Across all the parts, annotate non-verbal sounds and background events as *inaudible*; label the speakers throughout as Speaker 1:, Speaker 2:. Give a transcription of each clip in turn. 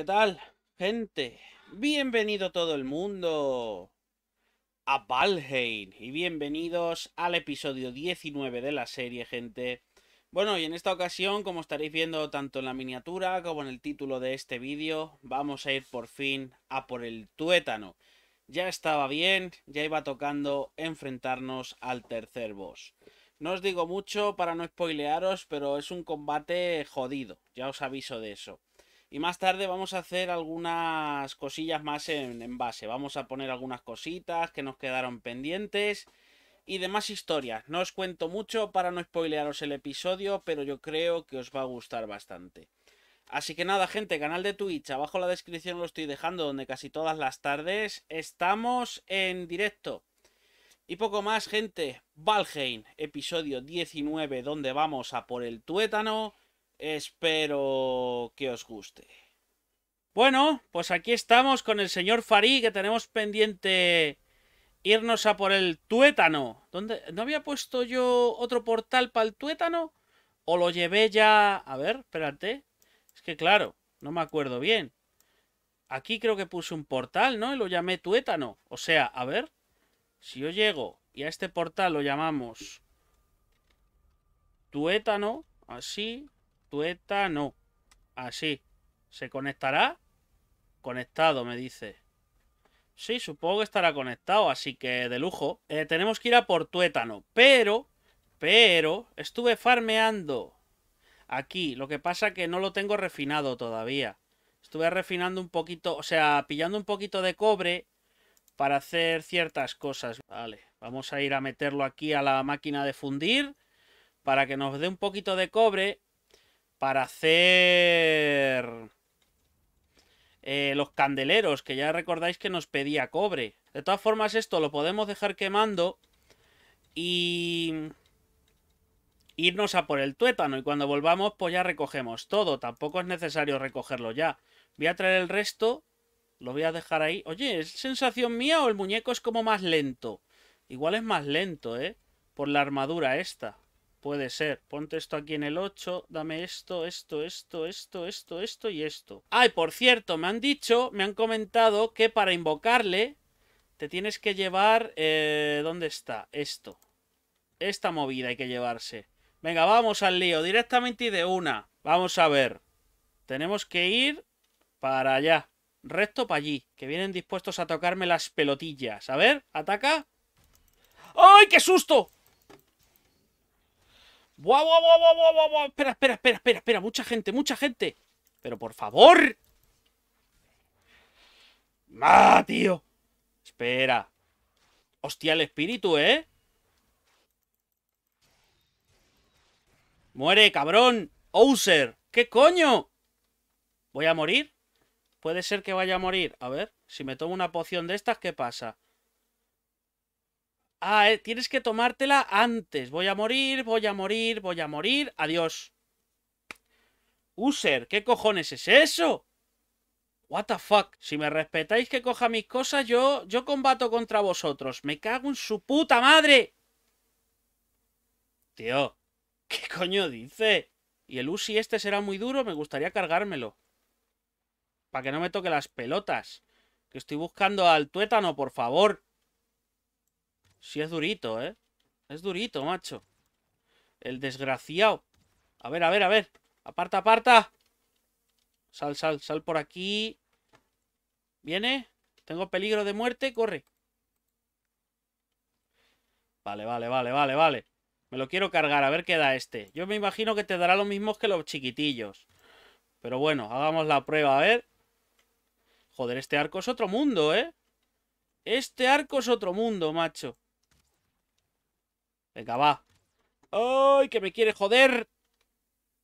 Speaker 1: ¿Qué tal, gente? Bienvenido todo el mundo a Valheim y bienvenidos al episodio 19 de la serie, gente. Bueno, y en esta ocasión, como estaréis viendo tanto en la miniatura como en el título de este vídeo, vamos a ir por fin a por el tuétano. Ya estaba bien, ya iba tocando enfrentarnos al tercer boss. No os digo mucho para no spoilearos, pero es un combate jodido, ya os aviso de eso. Y más tarde vamos a hacer algunas cosillas más en, base. Vamos a poner algunas cositas que nos quedaron pendientes y demás historias. No os cuento mucho para no spoilearos el episodio, pero yo creo que os va a gustar bastante. Así que nada, gente, canal de Twitch, abajo en la descripción lo estoy dejando, donde casi todas las tardes estamos en directo. Y poco más, gente. Valheim, episodio 19, donde vamos a por el tuétano. Espero que os guste. Bueno, pues aquí estamos con el señor Farí, que tenemos pendiente irnos a por el tuétano. ¿Dónde? ¿No había puesto yo otro portal para el tuétano? ¿O lo llevé ya? A ver, espérate. Es que claro, no me acuerdo bien. Aquí creo que puse un portal, ¿no? Y lo llamé tuétano. O sea, a ver. Si yo llego y a este portal lo llamamos tuétano, así, Tuétano, Así. ¿Se conectará? Conectado, me dice. Sí, supongo que estará conectado, así que de lujo. Eh, tenemos que ir a por tuétano. Pero, pero, estuve farmeando aquí. Lo que pasa que no lo tengo refinado todavía. Estuve refinando un poquito, o sea, pillando un poquito de cobre para hacer ciertas cosas. Vale, vamos a ir a meterlo aquí a la máquina de fundir para que nos dé un poquito de cobre para hacer eh, los candeleros, que ya recordáis que nos pedía cobre. De todas formas, esto lo podemos dejar quemando y irnos a por el tuétano. Y cuando volvamos, pues ya recogemos todo. Tampoco es necesario recogerlo ya. Voy a traer el resto, lo voy a dejar ahí. Oye, ¿es sensación mía o el muñeco es como más lento? Igual es más lento, ¿eh? Por la armadura esta. Puede ser. Ponte esto aquí en el 8. Dame esto, esto, esto, esto, esto, esto y esto. Ay, por cierto, me han dicho, me han comentado que para invocarle te tienes que llevar... Eh, ¿Dónde está? Esto. Esta movida hay que llevarse. Venga, vamos al lío. Directamente y de una. Vamos a ver. Tenemos que ir para allá. Recto para allí. Que vienen dispuestos a tocarme las pelotillas. A ver, ataca. ¡Ay, qué susto! ¡Buah, buah, buah, buah, buah! Espera, espera, espera, espera, espera. Mucha gente, mucha gente. Pero por favor. ¡Ah, tío! Espera. Hostia, el espíritu, ¿eh? Muere, cabrón. Ouser. ¿Qué coño? ¿Voy a morir? Puede ser que vaya a morir. A ver, si me tomo una poción de estas, ¿qué pasa? Ah, eh, tienes que tomártela antes. Voy a morir, voy a morir, voy a morir. Adiós. User, ¿qué cojones es eso? What the fuck. Si me respetáis que coja mis cosas, yo, yo combato contra vosotros. Me cago en su puta madre. Tío, ¿qué *laughs* coño dice? Y el usi este será muy duro, me gustaría cargármelo. Para que no me toque las pelotas. Que estoy buscando al tuétano, por favor. Sí es durito, ¿eh? Es durito, macho. El desgraciado. A ver, a ver, a ver. Aparta, aparta. Sal, sal, sal por aquí. ¿Viene? Tengo peligro de muerte. Corre. Vale, vale, vale, vale, vale. Me lo quiero cargar, a ver qué da este. Yo me imagino que te dará lo mismo que los chiquitillos. Pero bueno, hagamos la prueba, a ver. Joder, este arco es otro mundo, ¿eh? Este arco es otro mundo, macho. Venga, va. ¡Ay, que me quiere joder!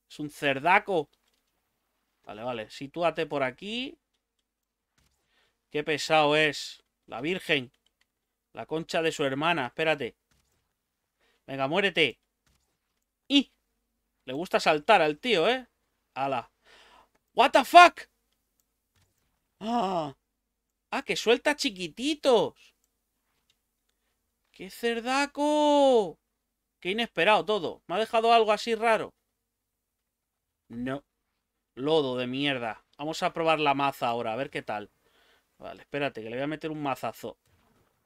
Speaker 1: Es un cerdaco. Vale, vale. Sitúate por aquí. Qué pesado es. La virgen. La concha de su hermana. Espérate. Venga, muérete. ¡Y! Le gusta saltar al tío, ¿eh? ¡Hala! ¡What the fuck! ¡Ah! ¡Ah, que suelta chiquititos! ¡Qué cerdaco! ¡Qué inesperado todo! ¿Me ha dejado algo así raro? No. Lodo de mierda. Vamos a probar la maza ahora, a ver qué tal. Vale, espérate, que le voy a meter un mazazo.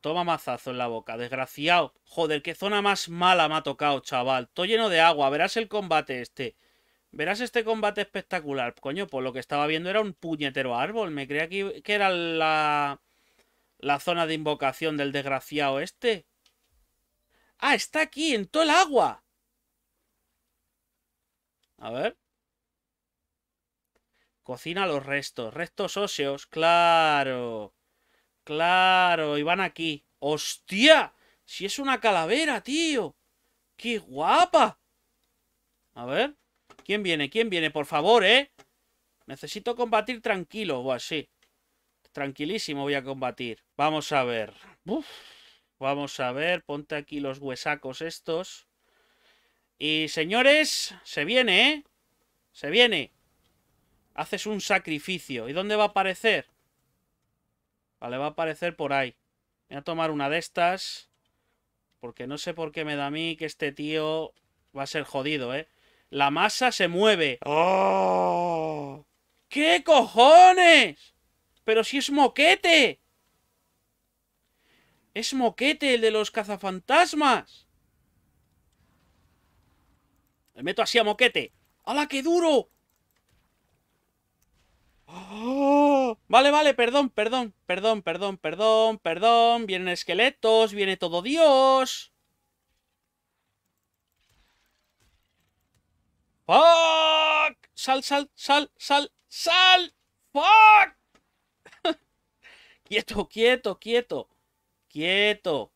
Speaker 1: Toma mazazo en la boca, desgraciado. Joder, qué zona más mala me ha tocado, chaval. Todo lleno de agua, verás el combate este. Verás este combate espectacular. Coño, por pues lo que estaba viendo era un puñetero árbol. Me creía que, que era la, la zona de invocación del desgraciado este. Ah, está aquí, en todo el agua. A ver. Cocina los restos. Restos óseos, claro. Claro, y van aquí. ¡Hostia! Si es una calavera, tío. ¡Qué guapa! A ver. ¿Quién viene? ¿Quién viene? Por favor, ¿eh? Necesito combatir tranquilo. o así. Tranquilísimo voy a combatir. Vamos a ver. Uf. Vamos a ver, ponte aquí los huesacos estos. Y señores, se viene, ¿eh? Se viene. Haces un sacrificio. ¿Y dónde va a aparecer? Vale, va a aparecer por ahí. Voy a tomar una de estas. Porque no sé por qué me da a mí que este tío va a ser jodido, ¿eh? La masa se mueve. ¡Oh! ¿Qué cojones? Pero si es moquete. Es Moquete, el de los cazafantasmas. Le meto así a Moquete. ¡Hala, qué duro! ¡Ah! Vale, vale, perdón, perdón, perdón, perdón, perdón, perdón. Vienen esqueletos, viene todo Dios. ¡Fuck! Sal, sal, sal, sal, sal. ¡Fuck! *laughs* quieto, quieto, quieto. Quieto.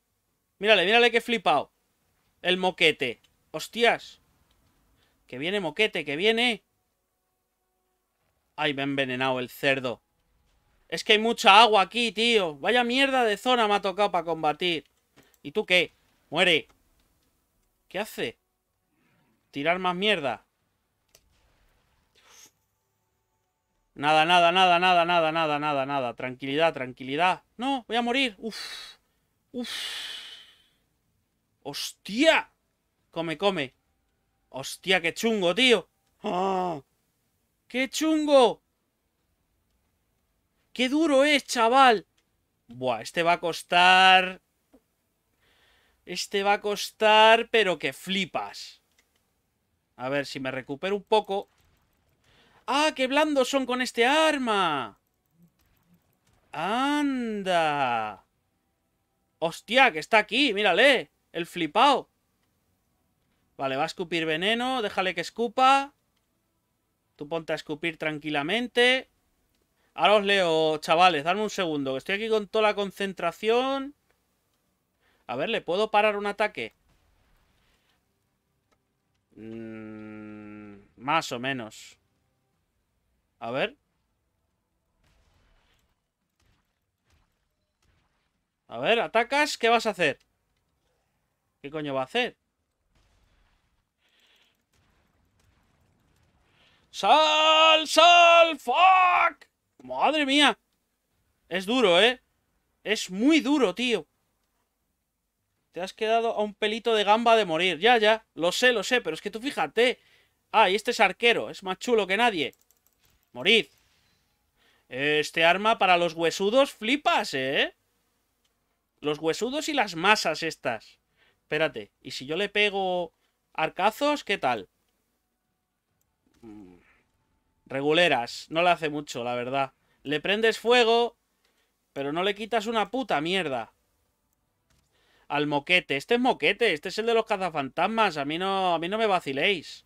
Speaker 1: Mírale, mírale que flipado. El moquete. Hostias. Que viene moquete, que viene. Ay, me ha envenenado el cerdo. Es que hay mucha agua aquí, tío. Vaya mierda de zona me ha tocado para combatir. ¿Y tú qué? Muere. ¿Qué hace? Tirar más mierda. Nada, nada, nada, nada, nada, nada, nada, nada. Tranquilidad, tranquilidad. No, voy a morir. Uf. Uf. ¡Hostia! Come, come. ¡Hostia, qué chungo, tío! Ah. ¡Qué chungo! ¡Qué duro es, chaval! Buah, este va a costar... Este va a costar, pero que flipas. A ver si me recupero un poco. ¡Ah, qué blandos son con este arma! ¡Anda! ¡Hostia, que está aquí! ¡Mírale! ¡El flipao! Vale, va a escupir veneno. Déjale que escupa. Tú ponte a escupir tranquilamente. Ahora os leo, chavales. dadme un segundo. Que estoy aquí con toda la concentración. A ver, ¿le puedo parar un ataque? Mm, más o menos. A ver. A ver, atacas, ¿qué vas a hacer? ¿Qué coño va a hacer? ¡Sal! ¡Sal! ¡Fuck! ¡Madre mía! Es duro, ¿eh? Es muy duro, tío. Te has quedado a un pelito de gamba de morir. Ya, ya. Lo sé, lo sé. Pero es que tú fíjate. Ah, y este es arquero. Es más chulo que nadie. Morid. Este arma para los huesudos flipas, ¿eh? Los huesudos y las masas estas. Espérate, ¿y si yo le pego arcazos, qué tal? Mm, reguleras, no le hace mucho, la verdad. Le prendes fuego, pero no le quitas una puta mierda. Al moquete, este es moquete, este es el de los cazafantasmas, a mí no, a mí no me vaciléis.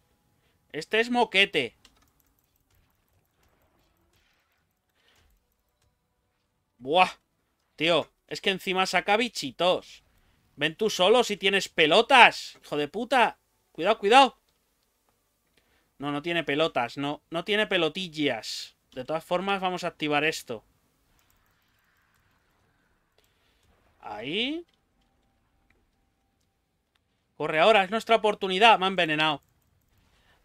Speaker 1: Este es moquete. Buah, tío, es que encima saca bichitos. Ven tú solo si tienes pelotas, hijo de puta. Cuidado, cuidado. No, no tiene pelotas, no, no tiene pelotillas. De todas formas, vamos a activar esto. Ahí. Corre ahora, es nuestra oportunidad. Me ha envenenado.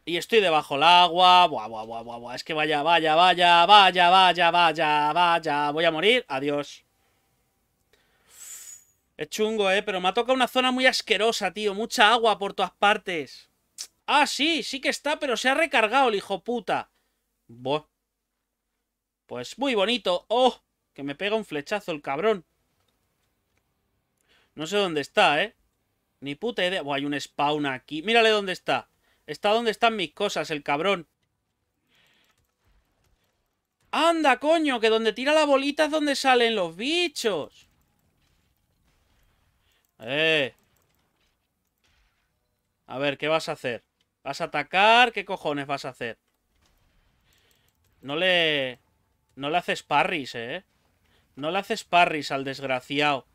Speaker 1: Y estoy debajo del agua. Buah, buah, buah, buah, buah. Es que vaya, vaya, vaya, vaya, vaya, vaya, vaya. Voy a morir. Adiós. Es chungo, ¿eh? Pero me ha tocado una zona muy asquerosa, tío. Mucha agua por todas partes. Ah, sí, sí que está, pero se ha recargado el hijo puta. Pues muy bonito. ¡Oh! Que me pega un flechazo el cabrón. No sé dónde está, ¿eh? Ni puta idea. Buah, hay un spawn aquí. Mírale dónde está. Está donde están mis cosas, el cabrón. ¡Anda, coño! Que donde tira la bolita es donde salen los bichos. Eh. A ver, ¿qué vas a hacer? ¿Vas a atacar? ¿Qué cojones vas a hacer? No le... No le haces parris, ¿eh? No le haces parris al desgraciado.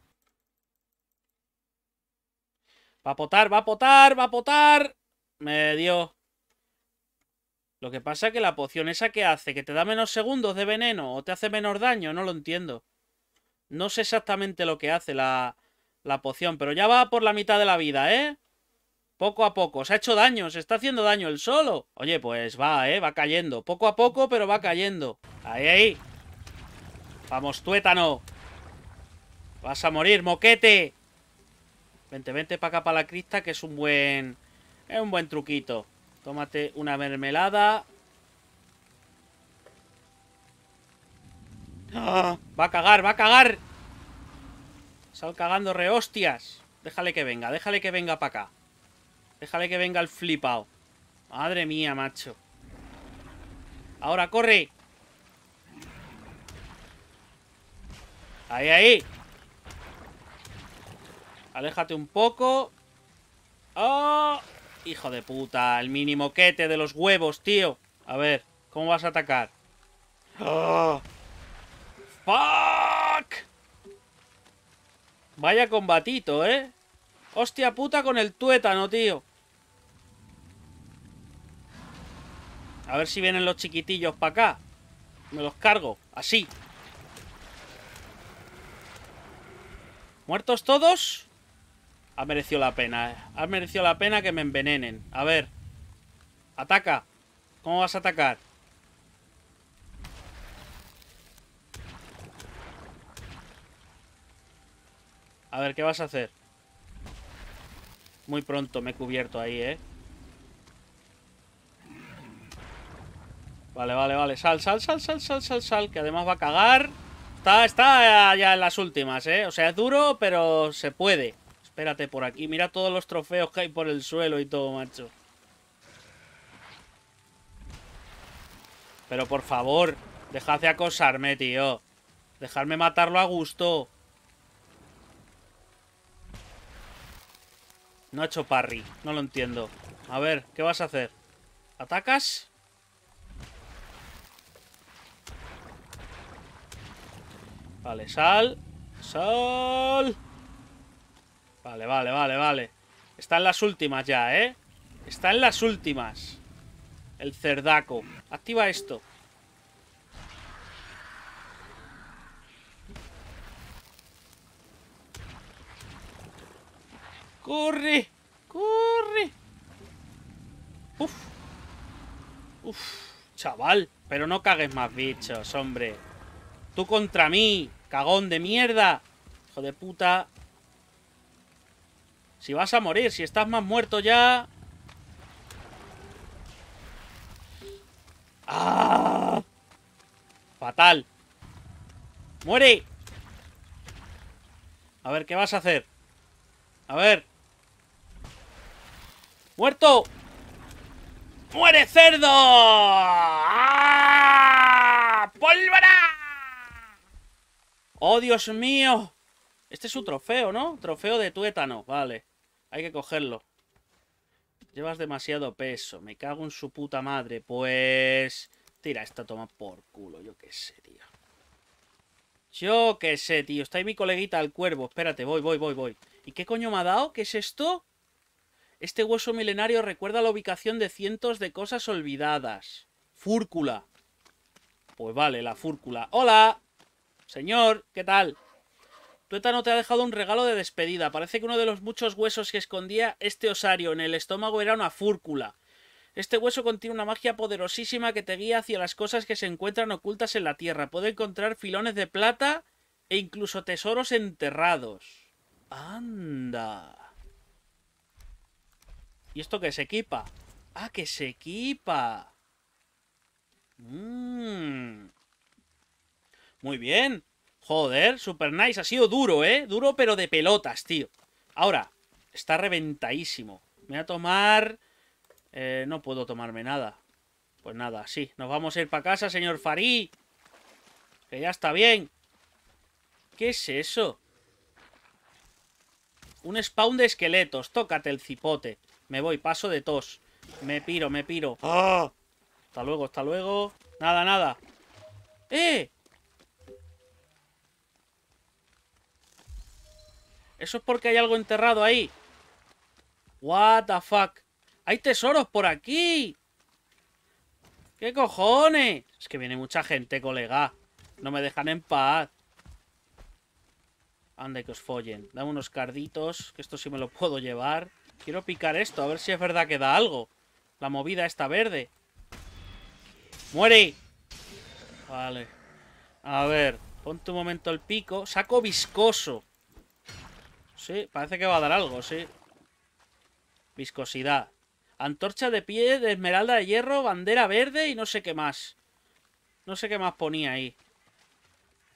Speaker 1: Va a potar, va a potar, va a potar. Me dio. Lo que pasa es que la poción esa que hace, que te da menos segundos de veneno o te hace menos daño, no lo entiendo. No sé exactamente lo que hace la, la poción. Pero ya va por la mitad de la vida, ¿eh? Poco a poco. Se ha hecho daño, se está haciendo daño el solo. Oye, pues va, ¿eh? Va cayendo. Poco a poco, pero va cayendo. Ahí, ahí. Vamos, tuétano. Vas a morir, moquete. Vente, vente para acá, para la crista, que es un buen... Es un buen truquito. Tómate una mermelada. ¡Ah! Va a cagar, va a cagar. Sal cagando re hostias. Déjale que venga, déjale que venga para acá. Déjale que venga el flipao. Madre mía, macho. Ahora, corre. Ahí, ahí. Aléjate un poco. ¡Oh! Hijo de puta, el mini moquete de los huevos, tío. A ver, ¿cómo vas a atacar? ¡Oh! ¡Fuck! Vaya combatito, ¿eh? Hostia puta con el tuétano, tío. A ver si vienen los chiquitillos para acá. Me los cargo, así. ¿Muertos todos? Ha merecido la pena, ¿eh? Ha merecido la pena que me envenenen. A ver. Ataca. ¿Cómo vas a atacar? A ver, ¿qué vas a hacer? Muy pronto me he cubierto ahí, ¿eh? Vale, vale, vale. Sal, sal, sal, sal, sal, sal, sal. Que además va a cagar. Está, está ya en las últimas, ¿eh? O sea, es duro, pero se puede. Espérate por aquí. Mira todos los trofeos que hay por el suelo y todo, macho. Pero por favor, dejad de acosarme, tío. Dejadme matarlo a gusto. No ha hecho parry. No lo entiendo. A ver, ¿qué vas a hacer? ¿Atacas? Vale, sal. Sal. Vale, vale, vale, vale. Está en las últimas ya, ¿eh? Está en las últimas. El cerdaco. Activa esto. ¡Corre! ¡Corre! ¡Uf! ¡Uf! Chaval, pero no cagues más bichos, hombre. Tú contra mí, cagón de mierda. Hijo de puta. Si vas a morir, si estás más muerto ya... ¡Ah! Fatal. ¡Muere! A ver, ¿qué vas a hacer? A ver. ¡Muerto! ¡Muere cerdo! ¡Ah! ¡Pólvora! ¡Oh, Dios mío! Este es su trofeo, ¿no? Trofeo de tuétano. Vale. Hay que cogerlo. Llevas demasiado peso. Me cago en su puta madre. Pues... Tira esta toma por culo. Yo qué sé, tío. Yo qué sé, tío. Está ahí mi coleguita, al cuervo. Espérate, voy, voy, voy, voy. ¿Y qué coño me ha dado? ¿Qué es esto? Este hueso milenario recuerda la ubicación de cientos de cosas olvidadas. Fúrcula. Pues vale, la fúrcula. ¡Hola! Señor, ¿qué tal? no te ha dejado un regalo de despedida. Parece que uno de los muchos huesos que escondía este osario en el estómago era una fúrcula. Este hueso contiene una magia poderosísima que te guía hacia las cosas que se encuentran ocultas en la tierra. Puede encontrar filones de plata e incluso tesoros enterrados. Anda. ¿Y esto qué se equipa? ¡Ah, que se equipa! Mmm. Muy bien. Joder, super nice. Ha sido duro, ¿eh? Duro, pero de pelotas, tío. Ahora, está reventadísimo. Me voy a tomar... Eh, no puedo tomarme nada. Pues nada, sí. Nos vamos a ir para casa, señor Farí. Que ya está bien. ¿Qué es eso? Un spawn de esqueletos. Tócate el cipote. Me voy, paso de tos. Me piro, me piro. ¡Ah! Hasta luego, hasta luego. Nada, nada. ¡Eh! Eso es porque hay algo enterrado ahí. What the fuck. Hay tesoros por aquí. ¿Qué cojones? Es que viene mucha gente, colega. No me dejan en paz. Ande que os follen. Dame unos carditos, que esto sí me lo puedo llevar. Quiero picar esto, a ver si es verdad que da algo. La movida está verde. ¡Muere! Vale. A ver, ponte un momento el pico. Saco viscoso. Sí, parece que va a dar algo, sí. Viscosidad. Antorcha de pie, de esmeralda de hierro, bandera verde y no sé qué más. No sé qué más ponía ahí.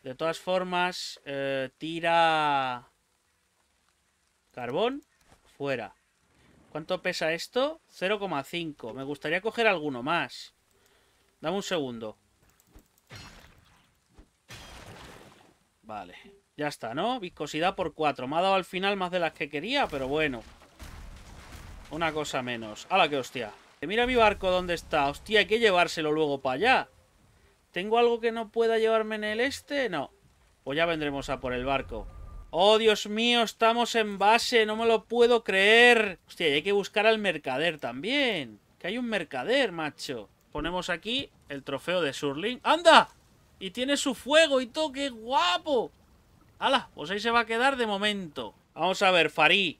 Speaker 1: De todas formas, eh, tira... Carbón, fuera. ¿Cuánto pesa esto? 0,5. Me gustaría coger alguno más. Dame un segundo. Vale. Ya está, ¿no? Viscosidad por 4. Me ha dado al final más de las que quería, pero bueno. Una cosa menos. ¡Hala, qué hostia! Mira mi barco dónde está. Hostia, hay que llevárselo luego para allá. ¿Tengo algo que no pueda llevarme en el este? No. Pues ya vendremos a por el barco. Oh, Dios mío, estamos en base, no me lo puedo creer. Hostia, y hay que buscar al mercader también. Que hay un mercader, macho. Ponemos aquí el trofeo de Surling. ¡Anda! Y tiene su fuego y todo, qué guapo. ¡Hala! Pues ahí se va a quedar de momento. Vamos a ver, Farí.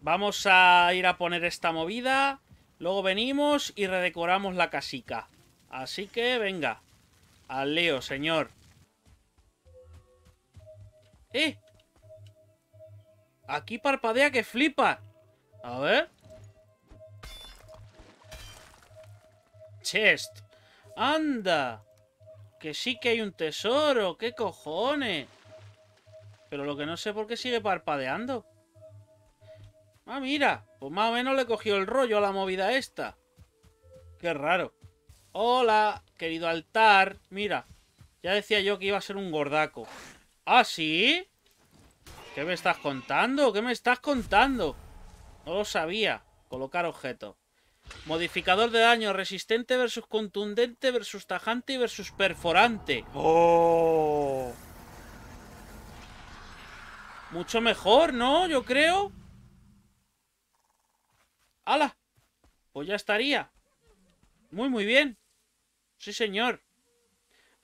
Speaker 1: Vamos a ir a poner esta movida. Luego venimos y redecoramos la casica. Así que, venga. Al Leo, señor. ¡Eh! Aquí parpadea que flipa. A ver. Chest. Anda. Que sí que hay un tesoro. ¿Qué cojones? Pero lo que no sé por qué sigue parpadeando. Ah, mira. Pues más o menos le cogió el rollo a la movida esta. Qué raro. Hola, querido altar. Mira. Ya decía yo que iba a ser un gordaco. ¿Ah, sí? ¿Qué me estás contando? ¿Qué me estás contando? No lo sabía. Colocar objeto. Modificador de daño. Resistente versus contundente versus tajante y versus perforante. ¡Oh! Mucho mejor, ¿no? Yo creo. ¡Hala! Pues ya estaría. Muy, muy bien. Sí, señor.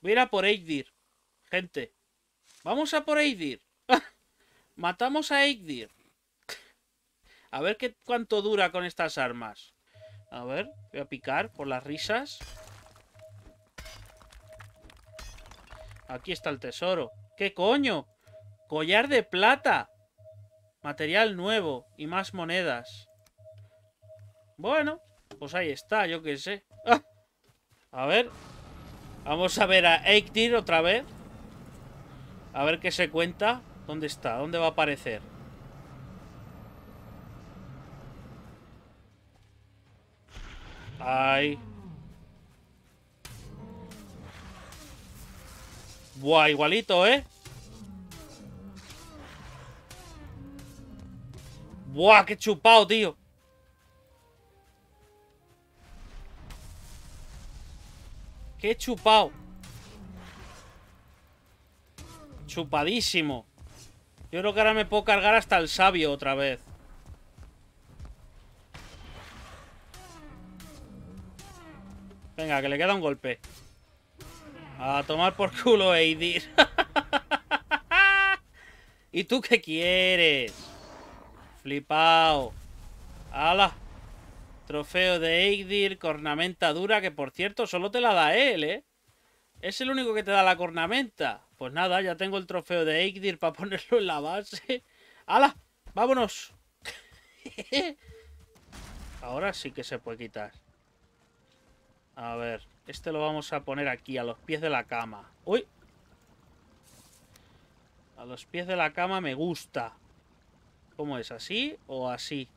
Speaker 1: Voy a ir a por Eidir. Gente. Vamos a por Eidir. Matamos a Eikdir. A ver qué, cuánto dura con estas armas. A ver, voy a picar por las risas. Aquí está el tesoro. ¿Qué coño? Collar de plata. Material nuevo y más monedas. Bueno, pues ahí está, yo qué sé. ¡Ah! A ver. Vamos a ver a Eikdir otra vez. A ver qué se cuenta. ¿Dónde está? ¿Dónde va a aparecer? Ay. Buah, igualito, ¿eh? Buah, qué chupado, tío. Qué chupado. Chupadísimo. Yo creo que ahora me puedo cargar hasta el sabio otra vez. Venga, que le queda un golpe. A tomar por culo, Eidir. *laughs* ¿Y tú qué quieres? Flipao. ¡Hala! Trofeo de Eidir, cornamenta dura, que por cierto solo te la da él, ¿eh? Es el único que te da la cornamenta. Pues nada, ya tengo el trofeo de Eikdir para *laughs* ponerlo en la base. ¡Hala! ¡Vámonos! *laughs* Ahora sí que se puede quitar. A ver, este lo vamos a poner aquí, a los pies de la cama. ¡Uy! A los pies de la cama me gusta. ¿Cómo es? ¿Así o así?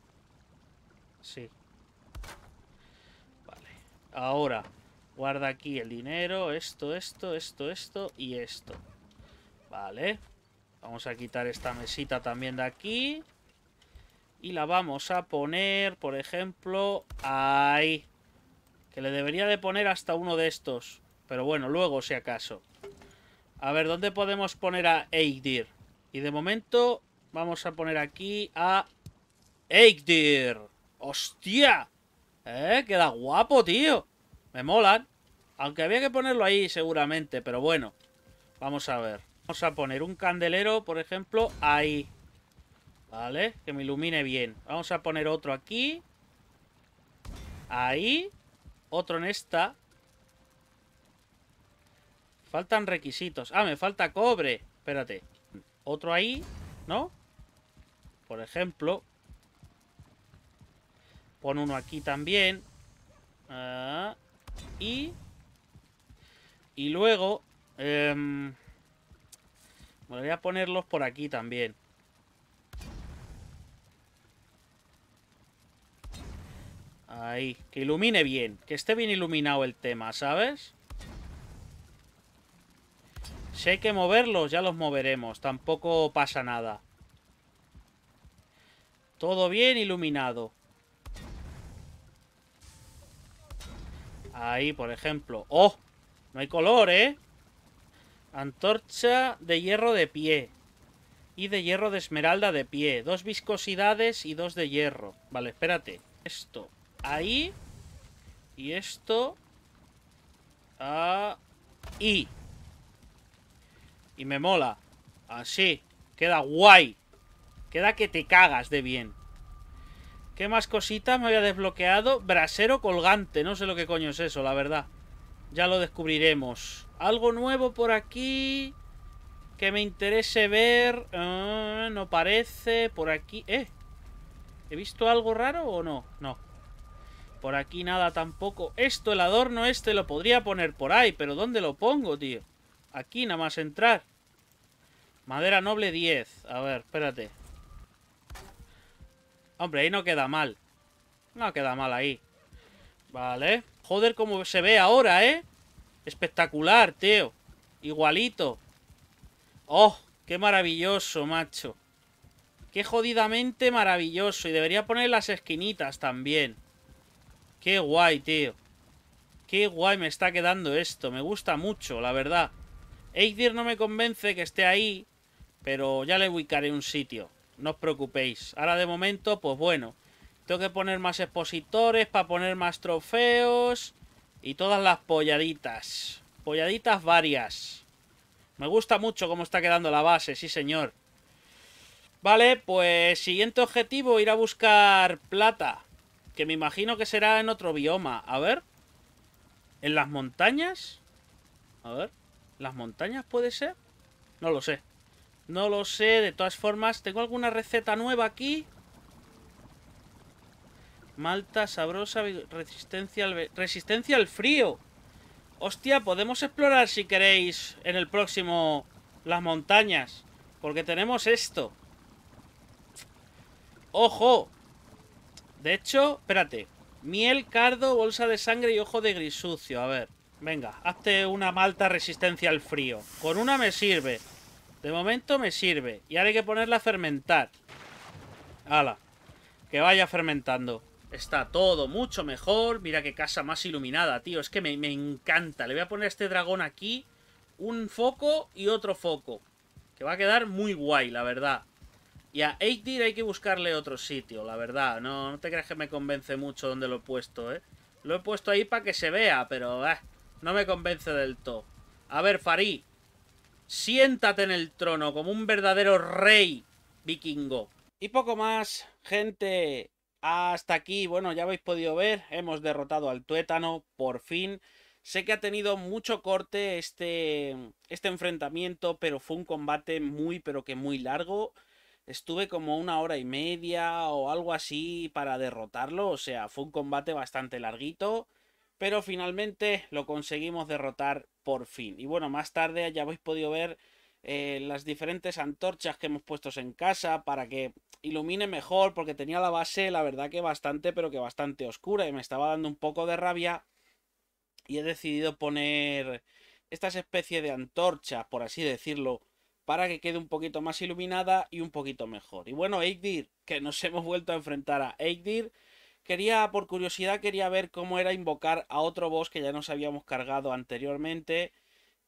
Speaker 1: Sí. Vale. Ahora, guarda aquí el dinero, esto, esto, esto, esto y esto. Vale. Vamos a quitar esta mesita también de aquí. Y la vamos a poner, por ejemplo, ahí. Que le debería de poner hasta uno de estos. Pero bueno, luego si acaso. A ver, ¿dónde podemos poner a Eikdir? Y de momento vamos a poner aquí a Eikdir ¡Hostia! ¡Eh! Queda guapo, tío. Me molan. Aunque había que ponerlo ahí seguramente, pero bueno. Vamos a ver a poner un candelero, por ejemplo, ahí. ¿Vale? Que me ilumine bien. Vamos a poner otro aquí. Ahí. Otro en esta. Faltan requisitos. Ah, me falta cobre. Espérate. Otro ahí, ¿no? Por ejemplo. Pon uno aquí también. Ah, y... Y luego... Eh, Voy a ponerlos por aquí también. Ahí, que ilumine bien, que esté bien iluminado el tema, ¿sabes? Si hay que moverlos, ya los moveremos, tampoco pasa nada. Todo bien iluminado. Ahí, por ejemplo. ¡Oh! No hay color, ¿eh? Antorcha de hierro de pie. Y de hierro de esmeralda de pie. Dos viscosidades y dos de hierro. Vale, espérate. Esto ahí. Y esto ahí. Y me mola. Así. Queda guay. Queda que te cagas de bien. ¿Qué más cositas me había desbloqueado? Brasero colgante. No sé lo que coño es eso, la verdad. Ya lo descubriremos. Algo nuevo por aquí que me interese ver. Ah, no parece. Por aquí... ¿Eh? ¿He visto algo raro o no? No. Por aquí nada tampoco. Esto, el adorno este, lo podría poner por ahí. Pero ¿dónde lo pongo, tío? Aquí nada más entrar. Madera noble 10. A ver, espérate. Hombre, ahí no queda mal. No queda mal ahí. Vale. Joder, como se ve ahora, ¿eh? Espectacular, tío. Igualito. ¡Oh! ¡Qué maravilloso, macho! ¡Qué jodidamente maravilloso! Y debería poner las esquinitas también. ¡Qué guay, tío! ¡Qué guay me está quedando esto! Me gusta mucho, la verdad. Eidir no me convence que esté ahí, pero ya le ubicaré un sitio. No os preocupéis. Ahora de momento, pues bueno. Tengo que poner más expositores para poner más trofeos. Y todas las polladitas. Polladitas varias. Me gusta mucho cómo está quedando la base, sí señor. Vale, pues siguiente objetivo, ir a buscar plata. Que me imagino que será en otro bioma. A ver. ¿En las montañas? A ver. ¿Las montañas puede ser? No lo sé. No lo sé, de todas formas. ¿Tengo alguna receta nueva aquí? Malta, sabrosa, resistencia al, resistencia al frío. Hostia, podemos explorar si queréis en el próximo las montañas. Porque tenemos esto. ¡Ojo! De hecho, espérate. Miel, cardo, bolsa de sangre y ojo de gris sucio. A ver, venga, hazte una malta resistencia al frío. Con una me sirve. De momento me sirve. Y ahora hay que ponerla a fermentar. Hala. Que vaya fermentando. Está todo mucho mejor. Mira qué casa más iluminada, tío. Es que me, encanta. Le voy a poner a este dragón aquí un foco y otro foco. Que va a quedar muy guay, la verdad. Y a Eitir hay que buscarle otro sitio, la verdad. No, no te creas que me convence mucho donde lo he puesto, ¿eh? Lo he puesto ahí para que se vea, pero eh, no me convence del todo. A ver, Farí. Siéntate en el trono como un verdadero rey vikingo. Y poco más, gente. Hasta aquí, bueno, ya habéis podido ver, hemos derrotado al tuétano, por fin. Sé que ha tenido mucho corte este, este enfrentamiento, pero fue un combate muy, pero que muy largo. Estuve como una hora y media o algo así para derrotarlo, o sea, fue un combate bastante larguito. Pero finalmente lo conseguimos derrotar por fin. Y bueno, más tarde ya habéis podido ver eh, las diferentes antorchas que hemos puesto en casa para que ilumine mejor, porque tenía la base, la verdad que bastante, pero que bastante oscura y me estaba dando un poco de rabia y he decidido poner estas especies de antorchas, por así decirlo, para que quede un poquito más iluminada y un poquito mejor. Y bueno, Eikdir que nos *laughs* hemos vuelto a enfrentar a Eikdir quería, por curiosidad, quería ver cómo era invocar a otro boss que ya nos habíamos cargado anteriormente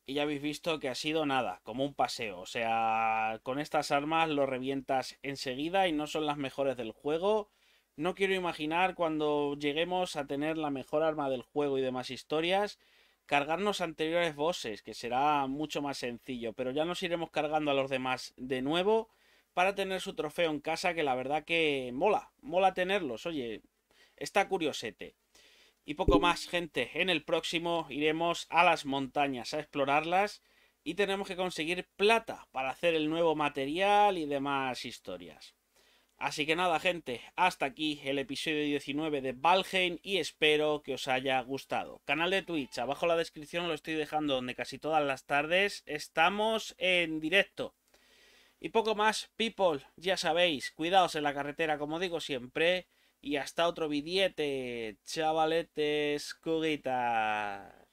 Speaker 1: y ya habéis visto que ha sido nada, como un paseo. O sea, con estas armas lo revientas enseguida y no son las mejores del juego. No quiero imaginar cuando lleguemos a tener la mejor arma del juego y demás historias, cargarnos anteriores bosses, que será mucho más sencillo, pero ya nos iremos cargando a los demás de nuevo para tener su trofeo en casa, que la verdad que mola, mola tenerlos, oye, está curiosete y poco más, gente. En el próximo iremos a las montañas a explorarlas y tenemos que conseguir plata para hacer el nuevo material y demás historias. Así que nada, gente, hasta aquí el episodio 19 de Valheim y espero que os haya gustado. Canal de Twitch, abajo en la descripción lo estoy dejando donde casi todas las tardes estamos en directo. Y poco más, people, ya sabéis, cuidaos en la carretera como digo siempre y hasta otro billete, chavaletes, cuguitas.